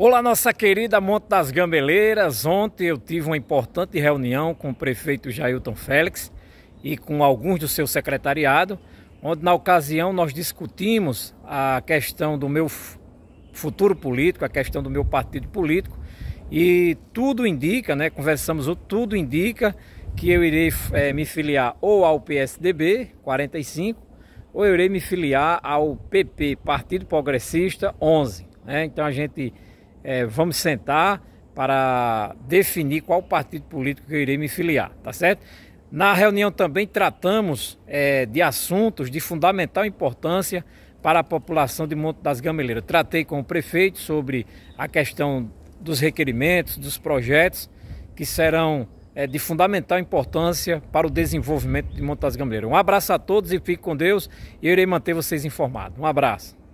Olá, nossa querida Monte das Gambeleiras. Ontem eu tive uma importante reunião com o prefeito Jailton Félix e com alguns do seu secretariado, onde na ocasião nós discutimos a questão do meu futuro político, a questão do meu partido político e tudo indica, né? Conversamos, tudo indica que eu irei é, me filiar ou ao PSDB 45 ou eu irei me filiar ao PP, Partido Progressista 11. Né? Então a gente é, vamos sentar para definir qual partido político que eu irei me filiar, tá certo? Na reunião também tratamos é, de assuntos de fundamental importância para a população de Monte das Gameleiras. Tratei com o prefeito sobre a questão dos requerimentos, dos projetos que serão é, de fundamental importância para o desenvolvimento de Monte das Gameleiras. Um abraço a todos e fique com Deus. Eu irei manter vocês informados. Um abraço.